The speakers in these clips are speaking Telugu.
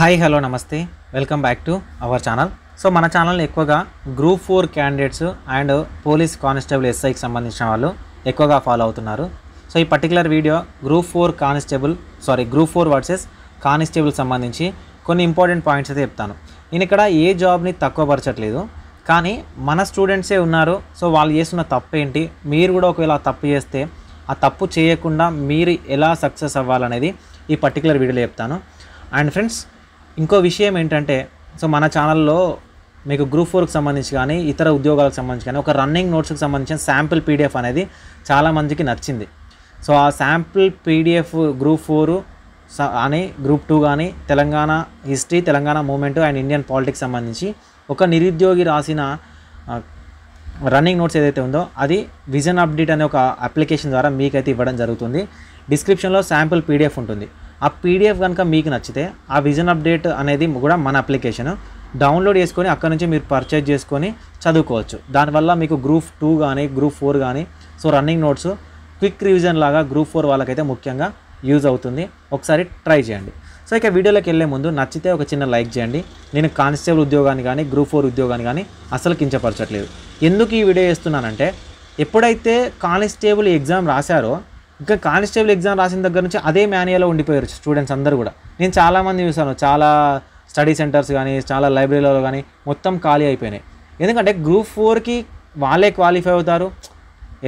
హాయ్ హలో నమస్తే welcome back to our channel so మన ఛానల్ ఎక్కువగా group four candidates and police constable ఎస్ఐకి సంబంధించిన వాళ్ళు ఎక్కువగా ఫాలో అవుతున్నారు సో ఈ particular video group four constable sorry group four versus constable సంబంధించి కొన్ని ఇంపార్టెంట్ పాయింట్స్ అయితే చెప్తాను నేను ఇక్కడ ఏ జాబ్ని తక్కువ పరచట్లేదు కానీ మన స్టూడెంట్సే ఉన్నారు సో వాళ్ళు చేస్తున్న తప్పు ఏంటి మీరు కూడా ఒకవేళ తప్పు చేస్తే ఆ తప్పు చేయకుండా మీరు ఎలా సక్సెస్ అవ్వాలనేది ఈ పర్టికులర్ వీడియోలో చెప్తాను అండ్ ఫ్రెండ్స్ ఇంకో విషయం ఏంటంటే సో మన ఛానల్లో మీకు గ్రూప్ ఫోర్కి సంబంధించి కానీ ఇతర ఉద్యోగాలకు సంబంధించి కానీ ఒక రన్నింగ్ నోట్స్కి సంబంధించిన శాంపిల్ పీడిఎఫ్ అనేది చాలామందికి నచ్చింది సో ఆ శాంపిల్ పీడిఎఫ్ గ్రూప్ ఫోర్ అని గ్రూప్ టూ కానీ Telangana history Telangana movement and Indian politics సంబంధించి ఒక నిరుద్యోగి రాసిన రన్నింగ్ నోట్స్ ఏదైతే ఉందో అది విజన్ అప్డేట్ అనే ఒక అప్లికేషన్ ద్వారా మీకైతే ఇవ్వడం జరుగుతుంది డిస్క్రిప్షన్లో శాంపుల్ పీడిఎఫ్ ఉంటుంది ఆ పీడిఎఫ్ కనుక మీకు నచ్చితే ఆ విజన్ అప్డేట్ అనేది కూడా మన అప్లికేషన్ డౌన్లోడ్ చేసుకొని అక్కడ నుంచి మీరు పర్చేజ్ చేసుకొని చదువుకోవచ్చు దానివల్ల మీకు గ్రూప్ టూ కానీ గ్రూప్ ఫోర్ కానీ so running notes quick revision లాగా గ్రూప్ ఫోర్ వాళ్ళకైతే ముఖ్యంగా యూజ్ అవుతుంది ఒకసారి ట్రై చేయండి సో ఇక వీడియోలోకి వెళ్ళే ముందు నచ్చితే ఒక చిన్న లైక్ చేయండి నేను కానిస్టేబుల్ ఉద్యోగాన్ని కానీ గ్రూప్ ఫోర్ ఉద్యోగాన్ని కానీ అసలు కించపరచట్లేదు ఎందుకు ఈ వీడియో చేస్తున్నానంటే ఎప్పుడైతే కానిస్టేబుల్ ఎగ్జామ్ రాశారో ఇంకా కానిస్టేబుల్ ఎగ్జామ్ రాసిన దగ్గర నుంచి అదే మాన్యువల్లో ఉండిపోయారు స్టూడెంట్స్ అందరూ కూడా నేను చాలామంది చూశాను చాలా స్టడీ సెంటర్స్ కానీ చాలా లైబ్రరీలలో కానీ మొత్తం ఖాళీ అయిపోయినాయి ఎందుకంటే గ్రూప్ ఫోర్కి వాళ్ళే క్వాలిఫై అవుతారు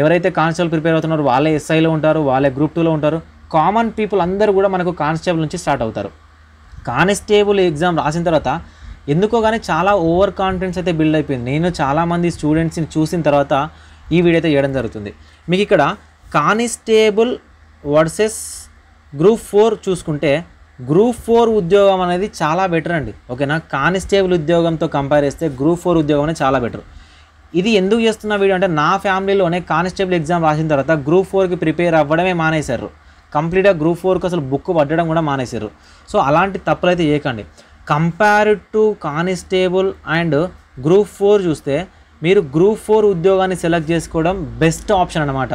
ఎవరైతే కానిస్టేబుల్ ప్రిపేర్ అవుతున్నారో వాళ్ళే ఎస్ఐలో ఉంటారు వాళ్ళే గ్రూప్ టూలో ఉంటారు కామన్ పీపుల్ అందరూ కూడా మనకు కానిస్టేబుల్ నుంచి స్టార్ట్ అవుతారు కానిస్టేబుల్ ఎగ్జామ్ రాసిన తర్వాత ఎందుకో కానీ చాలా ఓవర్ కాన్ఫిడెన్స్ అయితే బిల్డ్ అయిపోయింది నేను చాలామంది స్టూడెంట్స్ని చూసిన తర్వాత ఈ వీడియో అయితే చేయడం జరుగుతుంది మీకు ఇక్కడ కానిస్టేబుల్ వర్సెస్ గ్రూప్ ఫోర్ చూసుకుంటే గ్రూప్ ఫోర్ ఉద్యోగం అనేది చాలా బెటర్ అండి ఓకేనా కానిస్టేబుల్ ఉద్యోగంతో కంపేర్ చేస్తే గ్రూప్ ఫోర్ ఉద్యోగం అనేది చాలా బెటర్ ఇది ఎందుకు చేస్తున్న వీడియో అంటే నా ఫ్యామిలీలోనే కానిస్టేబుల్ ఎగ్జామ్ రాసిన తర్వాత గ్రూప్ ఫోర్కి ప్రిపేర్ అవ్వడమే మానేశారు కంప్లీట్గా గ్రూప్ ఫోర్కి అసలు బుక్ పట్టడం కూడా మానేశారు సో అలాంటి తప్పులైతే చేయకండి compared to constable and group four చూస్తే మీరు గ్రూప్ ఫోర్ ఉద్యోగాన్ని సెలెక్ట్ చేసుకోవడం బెస్ట్ ఆప్షన్ అనమాట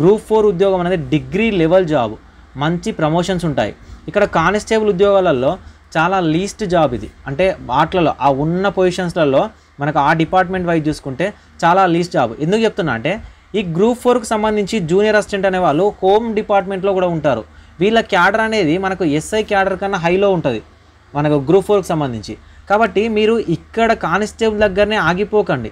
గ్రూప్ ఫోర్ ఉద్యోగం అనేది డిగ్రీ లెవెల్ జాబ్ మంచి ప్రమోషన్స్ ఉంటాయి ఇక్కడ కానిస్టేబుల్ ఉద్యోగాలలో చాలా లీస్ట్ జాబ్ ఇది అంటే వాటిలలో ఆ ఉన్న పొజిషన్స్లలో మనకు ఆ డిపార్ట్మెంట్ వైజ్ చూసుకుంటే చాలా లీస్ట్ జాబ్ ఎందుకు చెప్తున్నా అంటే ఈ గ్రూప్ ఫోర్కి సంబంధించి జూనియర్ అసిస్టెంట్ అనే వాళ్ళు హోమ్ డిపార్ట్మెంట్లో కూడా ఉంటారు వీళ్ళ క్యాడర్ అనేది మనకు ఎస్ఐ క్యాడర్ కన్నా హైలో ఉంటుంది మనకు గ్రూప్ ఫోర్కి సంబంధించి కాబట్టి మీరు ఇక్కడ కానిస్టేబుల్ దగ్గరనే ఆగిపోకండి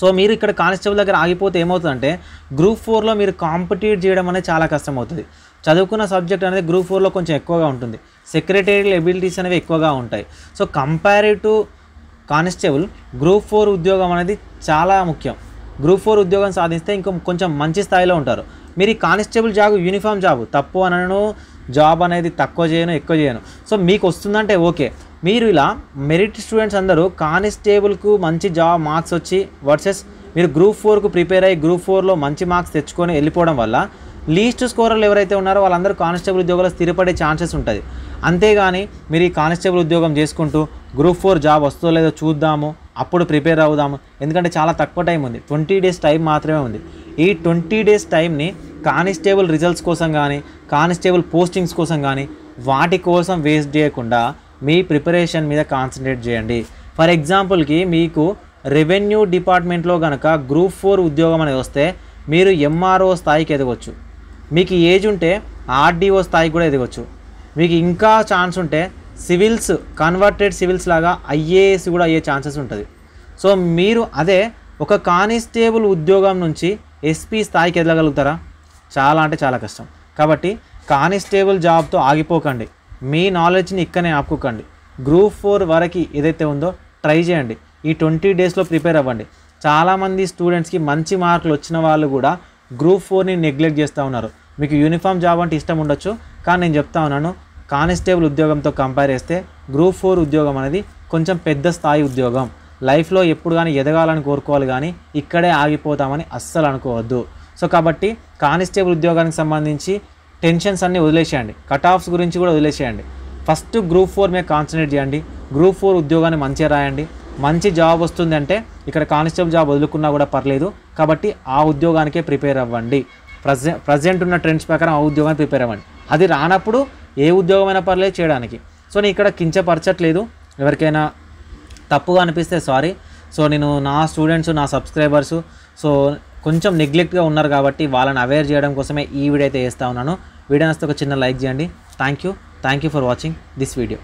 సో మీరు ఇక్కడ కానిస్టేబుల్ దగ్గర ఆగిపోతే ఏమవుతుందంటే గ్రూప్ ఫోర్లో మీరు కాంపిటీట్ చేయడం అనేది చాలా కష్టం అవుతుంది చదువుకున్న సబ్జెక్ట్ అనేది గ్రూప్ ఫోర్లో కొంచెం ఎక్కువగా ఉంటుంది సెక్రటేరియల్ ఎబిలిటీస్ అనేవి ఎక్కువగా ఉంటాయి so comparative to constable group four ఉద్యోగం అనేది చాలా ముఖ్యం గ్రూప్ ఫోర్ ఉద్యోగం సాధిస్తే ఇంకో కొంచెం మంచి స్థాయిలో ఉంటారు మీరు ఈ కానిస్టేబుల్ జాబ్ యూనిఫామ్ జాబ్ తప్పు అనను జాబ్ అనేది తక్కువ చేయను ఎక్కువ చేయను సో మీకు వస్తుందంటే ఓకే మీరు ఇలా మెరిట్ స్టూడెంట్స్ అందరూ కానిస్టేబుల్కు మంచి జాబ్ మార్క్స్ వచ్చి వర్సెస్ మీరు గ్రూప్ ఫోర్కు ప్రిపేర్ అయ్యి గ్రూప్ ఫోర్లో మంచి మార్క్స్ తెచ్చుకొని వెళ్ళిపోవడం వల్ల లీస్ట్ స్కోరర్లు ఎవరైతే ఉన్నారో వాళ్ళందరూ కానిస్టేబుల్ ఉద్యోగాలు స్థిరపడే ఛాన్సెస్ ఉంటుంది అంతేగాని మీరు ఈ కానిస్టేబుల్ ఉద్యోగం చేసుకుంటూ గ్రూప్ ఫోర్ జాబ్ వస్తుందో లేదో చూద్దాము అప్పుడు ప్రిపేర్ అవుదాము ఎందుకంటే చాలా తక్కువ టైం ఉంది ట్వంటీ డేస్ టైం మాత్రమే ఉంది ఈ ట్వంటీ డేస్ టైంని కానిస్టేబుల్ రిజల్ట్స్ కోసం కానీ కానిస్టేబుల్ పోస్టింగ్స్ కోసం కానీ వాటి కోసం వేస్ట్ చేయకుండా మీ ప్రిపరేషన్ మీద కాన్సన్ట్రేట్ చేయండి ఫర్ ఎగ్జాంపుల్కి మీకు రెవెన్యూ డిపార్ట్మెంట్లో కనుక గ్రూప్ ఫోర్ ఉద్యోగం అనేది వస్తే మీరు ఎంఆర్ఓ స్థాయికి ఎదగవచ్చు మీకు ఏజ్ ఉంటే ఆర్డీఓ స్థాయికి కూడా ఎదగవచ్చు మీకు ఇంకా ఛాన్స్ ఉంటే సివిల్స్ కన్వర్టెడ్ సివిల్స్ లాగా ఐఏఎస్ కూడా అయ్యే ఛాన్సెస్ ఉంటుంది సో మీరు అదే ఒక కానిస్టేబుల్ ఉద్యోగం నుంచి ఎస్పీ స్థాయికి ఎదగలుగుతారా చాలా అంటే చాలా కష్టం కాబట్టి కానిస్టేబుల్ జాబ్తో ఆగిపోకండి మీ నాలెడ్జ్ని ఇక్కడనే ఆపుకోకండి గ్రూప్ ఫోర్ వరకు ఏదైతే ఉందో ట్రై చేయండి ఈ ట్వంటీ డేస్లో ప్రిపేర్ అవ్వండి చాలామంది స్టూడెంట్స్కి మంచి మార్కులు వచ్చిన వాళ్ళు కూడా గ్రూప్ ఫోర్ని నెగ్లెక్ట్ చేస్తూ ఉన్నారు మీకు యూనిఫామ్ జాబ్ అంటే ఇష్టం ఉండొచ్చు కానీ నేను చెప్తా ఉన్నాను కానిస్టేబుల్ ఉద్యోగంతో కంపేర్ చేస్తే గ్రూప్ ఫోర్ ఉద్యోగం అనేది కొంచెం పెద్ద స్థాయి ఉద్యోగం లైఫ్లో ఎప్పుడు కానీ ఎదగాలని కోరుకోవాలి కానీ ఇక్కడే ఆగిపోతామని అస్సలు అనుకోవద్దు సో కాబట్టి కానిస్టేబుల్ ఉద్యోగానికి సంబంధించి టెన్షన్స్ అన్నీ వదిలేసేయండి కట్ ఆఫ్స్ గురించి కూడా వదిలేసేయండి ఫస్ట్ గ్రూప్ ఫోర్ మీద కాన్సన్ట్రేట్ చేయండి గ్రూప్ ఫోర్ ఉద్యోగాన్ని మంచిగా రాయండి మంచి జాబ్ వస్తుందంటే ఇక్కడ కానిస్టేబుల్ జాబ్ వదులుకున్నా కూడా పర్లేదు కాబట్టి ఆ ఉద్యోగానికే ప్రిపేర్ అవ్వండి ప్రజెంట్ ప్రజెంట్ ఉన్న ట్రెండ్స్ ప్రకారం ఆ ఉద్యోగాన్ని ప్రిపేర్ అవ్వండి అది రానప్పుడు ఏ ఉద్యోగమైనా పర్లేదు చేయడానికి సో నేను ఇక్కడ కించపరచట్లేదు ఎవరికైనా తప్పుగా అనిపిస్తే సారీ సో నేను నా స్టూడెంట్స్ నా సబ్స్క్రైబర్సు సో కొంచెం నెగ్లెక్ట్గా ఉన్నారు కాబట్టి వాళ్ళని అవేర్ చేయడం కోసమే ఈ వీడియో అయితే వేస్తూ ఉన్నాను వీడియో నస్తే ఒక చిన్న లైక్ చేయండి thank you thank you for watching this video